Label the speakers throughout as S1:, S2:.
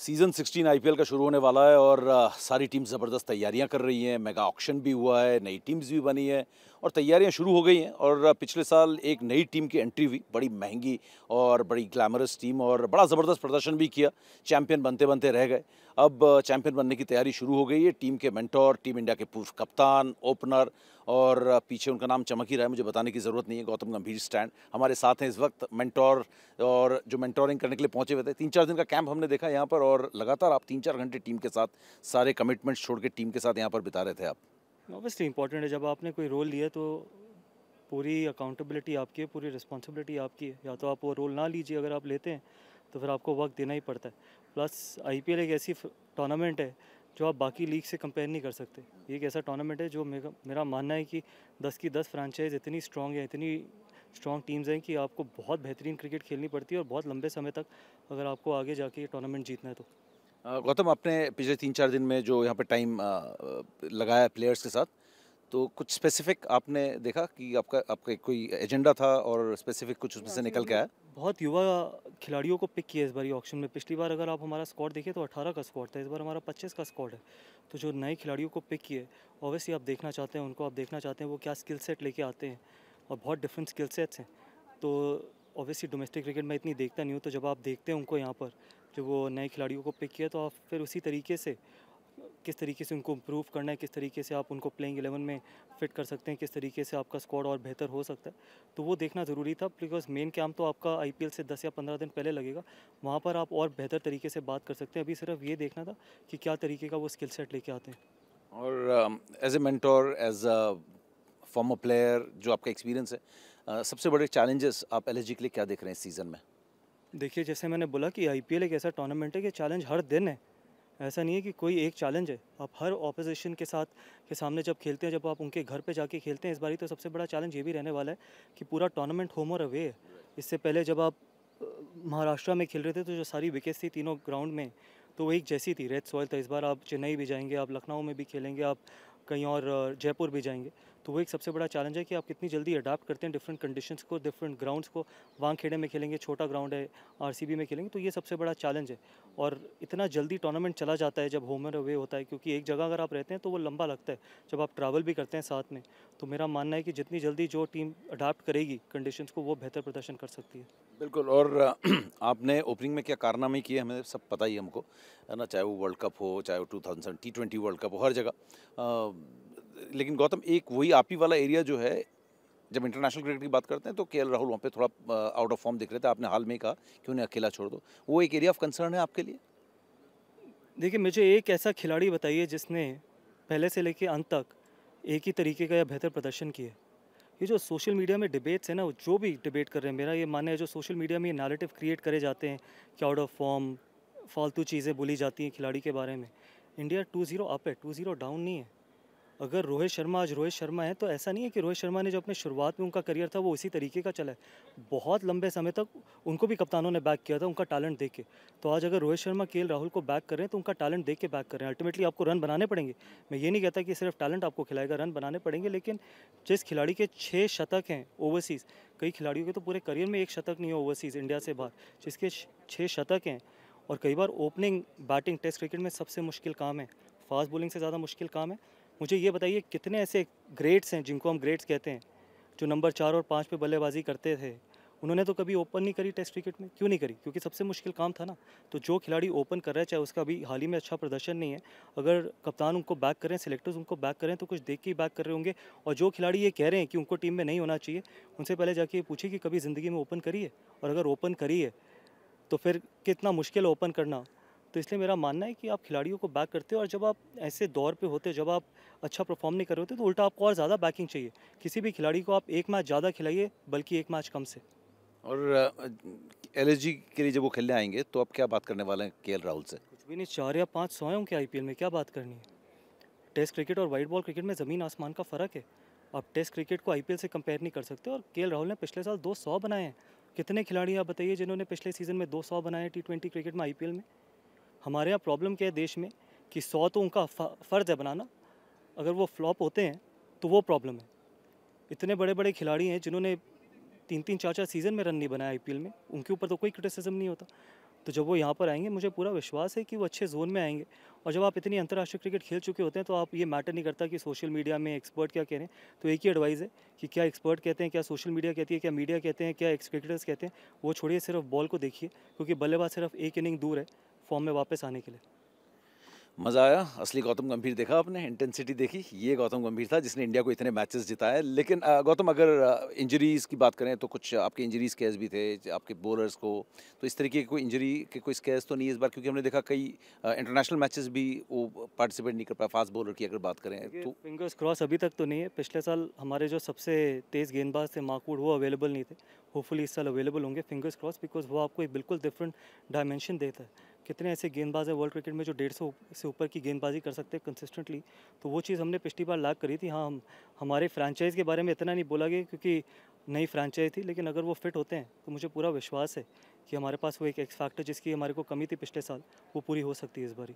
S1: Season 16 IPL का शुरू होने वाला है और सारी टीम ज़बरदस्त तैयारियां कर रही हैं मेगा ऑक्शन भी हुआ है नई टीम्स भी बनी है और तैयारियां शुरू हो गई हैं और पिछले साल एक नई टीम की एंट्री हुई बड़ी महंगी और बड़ी ग्लैमरस टीम और बड़ा ज़बरदस्त प्रदर्शन भी किया चैंपियन बनते बनते रह गए अब चैंपियन बनने की तैयारी शुरू हो गई है टीम के मेंटोर टीम इंडिया के पूर्व कप्तान ओपनर और पीछे उनका नाम चमक ही रहा है मुझे बताने की ज़रूरत नहीं है गौतम गंभीर स्टैंड हमारे साथ हैं इस वक्त मेंटोर और जो मेंटोरिंग करने के लिए पहुंचे हुए थे तीन चार दिन का कैंप हमने देखा यहाँ पर और लगातार आप तीन चार घंटे टीम के साथ सारे कमिटमेंट्स छोड़ के टीम के साथ यहाँ पर बिता रहे थे आप
S2: ऑब्वियसली इंपॉर्टेंट है जब आपने कोई रोल लिया तो पूरी अकाउंटेबिलिटी आपकी है पूरी रिस्पॉन्सिबिलिटी आपकी है या तो आप वो रोल ना लीजिए अगर आप लेते हैं तो फिर आपको वक्त देना ही पड़ता है प्लस एल एक ऐसी टूर्नामेंट है जो आप बाकी लीग से कंपेयर नहीं कर सकते ये एक ऐसा टूर्नामेंट है जो मेरा मेरा मानना है कि 10 की 10 फ्रांचाइज इतनी स्ट्रॉन्ग है इतनी स्ट्रॉन्ग टीम्स हैं कि आपको बहुत बेहतरीन क्रिकेट खेलनी पड़ती है और बहुत लंबे समय तक अगर आपको आगे जाके ये टूर्नामेंट जीतना है तो
S1: गौतम आपने पिछले तीन चार दिन में जो यहाँ पे टाइम लगाया प्लेयर्स के साथ तो कुछ स्पेसिफिक आपने देखा कि आपका आपका कोई एजेंडा था और स्पेसिफिक कुछ उसमें से निकल के आया मतलब
S2: बहुत युवा खिलाड़ियों को पिक किया इस बार ऑक्शन में पिछली बार अगर आप हमारा स्कॉट देखिए तो 18 का स्कॉट था इस बार हमारा 25 का स्कॉट है तो जो नए खिलाड़ियों को पिक किए ऑब्वियसली आप देखना चाहते हैं उनको आप देखना चाहते हैं वो क्या स्किल सेट लेके आते हैं और बहुत डिफरेंट स्किल सेट्स हैं तो ऑब्वियसली डोमेस्टिक क्रिकेट में इतनी देखता नहीं हूँ तो जब आप देखते हैं उनको यहाँ पर जब वो नए खिलाड़ियों को पिक किया तो आप फिर उसी तरीके से किस तरीके से उनको इम्प्रूव करना है किस तरीके से आप उनको प्लेइंग एलेवन में फिट कर सकते हैं किस तरीके से आपका स्क्वाड और बेहतर हो सकता है तो वो देखना ज़रूरी था बिकॉज मेन कैम्प तो आपका आई से दस या पंद्रह दिन पहले लगेगा वहाँ पर आप और बेहतर तरीके से बात कर सकते हैं अभी सिर्फ ये देखना था कि क्या तरीके का वो स्किल सेट लेके आते
S1: हैं और as a mentor as a former player जो आपका एक्सपीरियंस है uh, सबसे बड़े चैलेंजेस आप एल के लिए क्या देख रहे हैं इस सीज़न में
S2: देखिए जैसे मैंने बोला कि आई एक ऐसा टूर्नामेंट है कि चैलेंज हर दिन है ऐसा नहीं है कि कोई एक चैलेंज है आप हर ऑपोजिशन के साथ के सामने जब खेलते हैं जब आप उनके घर पे जाके खेलते हैं इस बारी तो सबसे बड़ा चैलेंज ये भी रहने वाला है कि पूरा टूर्नामेंट होम और अवे है इससे पहले जब आप महाराष्ट्र में खेल रहे थे तो जो सारी विकेट्स थी तीनों ग्राउंड में तो वो एक जैसी थी रेड सॉइल था इस बार आप चेन्नई भी जाएंगे आप लखनऊ में भी खेलेंगे आप कहीं और जयपुर भी जाएंगे तो वो एक सबसे बड़ा चैलेंज है कि आप कितनी जल्दी अडाप्ट करते हैं डिफरेंट कंडीशंस को डिफरेंट ग्राउंड्स को खेड़े में खेलेंगे छोटा ग्राउंड है आरसीबी में खेलेंगे तो ये सबसे बड़ा चैलेंज है और इतना जल्दी टूर्नामेंट चला जाता है जब होम एंड अवे होता है क्योंकि एक जगह अगर आप रहते हैं तो वो लंबा लगता है जब आप ट्रैवल भी करते हैं साथ में तो मेरा मानना है कि जितनी जल्दी जो टीम अडाप्ट करेगी कंडीशन को वो बेहतर प्रदर्शन कर सकती है
S1: बिल्कुल और आपने ओपनिंग में क्या कारनामे किए हमें सब पता ही हमको है ना चाहे वो वर्ल्ड कप हो चाहे वो two thousand T twenty world cup हो हर जगह लेकिन गौतम एक वही आप ही वाला एरिया जो है जब इंटरनेशनल क्रिकेट की बात करते हैं तो के राहुल वहाँ पे थोड़ा आउट ऑफ फॉर्म दिख रहे थे आपने हाल में कहा कि उन्हें अकेला छोड़ दो वो एक एरिया ऑफ कंसर्न है आपके लिए देखिए मुझे एक ऐसा खिलाड़ी बताइए जिसने पहले से लेके अंत तक
S2: एक ही तरीके का या बेहतर प्रदर्शन किया ये जो सोशल मीडिया में डिबेट्स है ना जो भी डिबेट कर रहे हैं मेरा ये मानना है जो सोशल मीडिया में ये नैरेटिव क्रिएट करे जाते हैं कि आउट ऑफ फॉर्म फालतू चीज़ें बोली जाती हैं खिलाड़ी के बारे में इंडिया टू ज़ीरो अप है टू ज़ीरो डाउन नहीं है अगर रोहित शर्मा आज रोहित शर्मा है तो ऐसा नहीं है कि रोहित शर्मा ने जो अपने शुरुआत में उनका करियर था वो इसी तरीके का चला है बहुत लंबे समय तक उनको भी कप्तानों ने बैक किया था उनका टैलेंट देख के तो आज अगर रोहित शर्मा के राहुल को बैक करें तो उनका टैलेंट देख के बैक करें अल्टीमेटली आपको रन बनाने पड़ेंगे मैं ये नहीं कहता कि सिर्फ टैलेंट आपको खिलाएगा रन बनाने पड़ेंगे लेकिन जिस खिलाड़ी के छः शतक हैं ओवरसीज़ कई खिलाड़ियों के तो पूरे करियर में एक शतक नहीं है ओवरसीज़ इंडिया से बाहर जिसके छः शतक हैं और कई बार ओपनिंग बैटिंग टेस्ट क्रिकेट में सबसे मुश्किल काम है फास्ट बॉलिंग से ज़्यादा मुश्किल काम है मुझे ये बताइए कितने ऐसे ग्रेट्स हैं जिनको हम ग्रेट्स कहते हैं जो नंबर चार और पाँच पे बल्लेबाजी करते थे उन्होंने तो कभी ओपन नहीं करी टेस्ट क्रिकेट में क्यों नहीं करी क्योंकि सबसे मुश्किल काम था ना तो जो खिलाड़ी ओपन कर रहा है चाहे उसका अभी हाल ही में अच्छा प्रदर्शन नहीं है अगर कप्तान उनको बैक करें सिलेक्टर्स उनको बैक करें तो कुछ देख के ही बैक कर रहे होंगे और जो खिलाड़ी ये कह रहे हैं कि उनको टीम में नहीं होना चाहिए उनसे पहले जाके ये पूछे कि कभी ज़िंदगी में ओपन करिए और अगर ओपन करिए तो फिर कितना मुश्किल ओपन करना तो इसलिए मेरा मानना है कि आप खिलाड़ियों को बैक करते हो और जब आप ऐसे दौर पे होते हो जब आप अच्छा परफॉर्म नहीं कर रहे होते तो उल्टा आपको और ज़्यादा बैकिंग चाहिए किसी भी खिलाड़ी को आप एक मैच ज़्यादा खिलाइए बल्कि एक मैच कम से
S1: और एल के लिए जब वो खेलने आएंगे तो आप क्या बात करने वाले हैं के राहुल से
S2: कुछ भी नहीं चार या पाँच सौ उनके आई में क्या बात करनी है टेस्ट क्रिकेट और वाइट बॉल क्रिकेट में ज़मीन आसमान का फ़र्क है आप टेस्ट क्रिकेट को आईपीएल से कंपेयर नहीं कर सकते और के राहुल ने पिछले साल दो सौ बनाए हैं कितने खिलाड़ी आप बताइए जिन्होंने पिछले सीजन में दो सौ बनाए टी ट्वेंटी क्रिकेट में आईपीएल में हमारे यहाँ प्रॉब्लम क्या है देश में कि सौ तो उनका फ़र्ज है बनाना अगर वो फ्लॉप होते हैं तो वो प्रॉब्लम है इतने बड़े बड़े खिलाड़ी हैं जिन्होंने तीन तीन चार चार सीज़न में रन नहीं बनाया आई में उनके ऊपर तो कोई क्रिटिसिज्म नहीं होता तो जब वो यहाँ पर आएंगे मुझे पूरा विश्वास है कि वो अच्छे जोन में आएंगे और जब आप इतनी अंतर्राष्ट्रीय क्रिकेट खेल चुके होते हैं तो आप ये मैटर नहीं करता कि सोशल मीडिया में एक्सपर्ट क्या कह रहे हैं तो एक ही एडवाइस है कि क्या एक्सपर्ट कहते हैं क्या सोशल मीडिया कहती है क्या मीडिया कहते हैं क्या एक्स क्रिकेटर्स कहते हैं वो छोड़िए सिर्फ बॉल को देखिए क्योंकि बल्लेबाज सिर्फ एक इनिंग दूर है फॉर्म में वापस आने के लिए
S1: मज़ा आया असली गौतम गंभीर देखा आपने इंटेंसिटी देखी ये गौतम गंभीर था जिसने इंडिया को इतने मैचेस जिताए लेकिन गौतम अगर इंजरीज़ की बात करें तो कुछ आपके इंजरीज केस भी थे आपके बॉलर्स को तो इस तरीके की कोई इंजरी के कोई स्केयर्स तो नहीं इस बार क्योंकि हमने देखा कई इंटरनेशनल मैचेस भी वो पार्टिसिपेट नहीं कर पाए फास्ट बॉलर की अगर बात करें तो
S2: फिंगर्स क्रॉस अभी तक तो नहीं है पिछले साल हमारे जो सबसे तेज़ गेंदबाज थे माकूड वो अवेलेबल नहीं थे होपफुली इस साल अवेलेबल होंगे फिंगर्स क्रॉस बिकॉज वो आपको एक बिल्कुल डिफरेंट डायमेंशन देता है कितने ऐसे गेंदबाज हैं वर्ल्ड क्रिकेट में जो डेढ़ सौ से ऊपर की गेंदबाजी कर सकते हैं कंसिस्टेंटली तो वो चीज़ हमने पिछली बार लाग करी थी हाँ हम हमारे फ्रेंचाइज के बारे में इतना नहीं बोला गया क्योंकि नई फ्रेंचाइज थी लेकिन अगर वो फिट होते हैं तो मुझे पूरा विश्वास है कि हमारे पास वो एक एक्स फैक्टर जिसकी हमारे को कमी थी पिछले साल वो पूरी हो सकती है इस बारी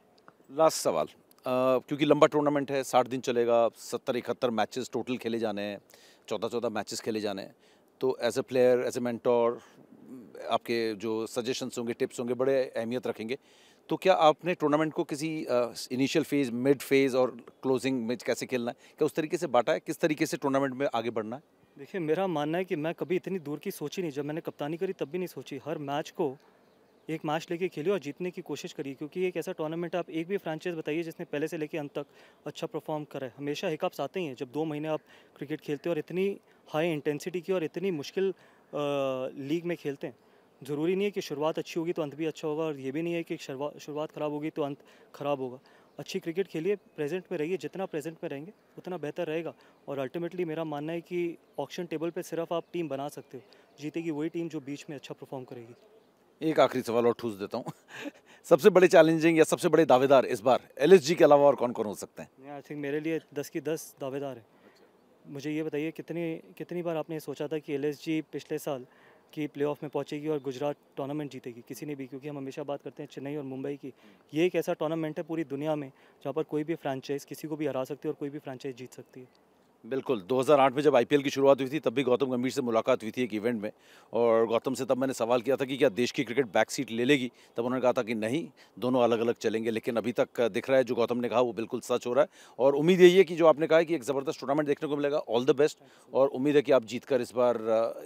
S1: लास्ट सवाल क्योंकि लंबा टूर्नामेंट है साठ दिन चलेगा सत्तर इकहत्तर मैचेस टोटल खेले जाने हैं चौदह चौदह मैचेस खेले जाने हैं तो as a player as a mentor आपके जो सजेशंस होंगे टिप्स होंगे बड़े अहमियत रखेंगे तो क्या आपने टूर्नामेंट को किसी इनिशियल फेज मिड फेज और क्लोजिंग में कैसे खेलना है क्या उस तरीके से बांटा है किस तरीके से टूर्नामेंट में आगे बढ़ना है
S2: देखिए मेरा मानना है कि मैं कभी इतनी दूर की सोची नहीं जब मैंने कप्तानी करी तब भी नहीं सोची हर मैच को एक मैच लेके खेलिए और जीतने की कोशिश करिए क्योंकि एक ऐसा टूर्नामेंट आप एक भी फ्रांचाइज बताइए जिसने पहले से लेके अंत तक अच्छा परफॉर्म करा है हमेशा हिकअप्स आते ही हैं जब दो महीने आप क्रिकेट खेलते हो और इतनी हाई इंटेंसिटी की और इतनी मुश्किल लीग में खेलते हैं ज़रूरी नहीं है कि शुरुआत अच्छी होगी तो अंत भी अच्छा होगा और ये भी नहीं है कि शुरुआत ख़राब होगी तो अंत ख़राब होगा अच्छी क्रिकेट खेलिए प्रेजेंट में रहिए जितना प्रेजेंट में रहेंगे उतना बेहतर रहेगा और अल्टीमेटली मेरा मानना है कि ऑक्शन टेबल पर सिर्फ आप टीम बना सकते हो जीतेगी वही टीम जो बीच में अच्छा परफॉर्म करेगी
S1: एक आखिरी सवाल और ठूस देता हूँ सबसे बड़े चैलेंजिंग या सबसे बड़े दावेदार इस बार एल के अलावा और कौन कौन हो सकते
S2: हैं आई थिंक मेरे लिए दस की दस दावेदार है अच्छा। मुझे ये बताइए कितनी कितनी बार आपने सोचा था कि एल पिछले साल कि प्लेऑफ में पहुंचेगी और गुजरात टूर्नामेंट जीतेगी किसी ने भी क्योंकि हम हमेशा बात करते हैं चेन्नई और मुंबई की ये एक ऐसा टूर्नामेंट है पूरी दुनिया में जहाँ पर कोई भी फ्रेंचाइज किसी को भी हरा सकती है और कोई भी फ्रेंचाइज जीत सकती
S1: है बिल्कुल 2008 में जब आईपीएल की शुरुआत हुई थी तब भी गौतम गंभीर से मुलाकात हुई थी एक इवेंट में और गौतम से तब मैंने सवाल किया था कि क्या देश की क्रिकेट बैक सीट ले लेगी तब उन्होंने कहा था कि नहीं दोनों अलग अलग चलेंगे लेकिन अभी तक दिख रहा है जो गौतम ने कहा वो बिल्कुल सच हो रहा है और उम्मीद यही है कि जो आपने कहा है कि एक ज़बरदस्त टूर्नामेंट देखने को मिलेगा ऑल द बेस्ट और उम्मीद है कि आप जीत इस बार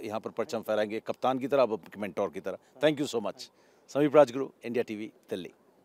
S1: यहाँ पर परचम फहराएंगे कप्तान की तरह अब मेंटोर की तरह थैंक यू सो मच समीप राजगुरु इंडिया टी दिल्ली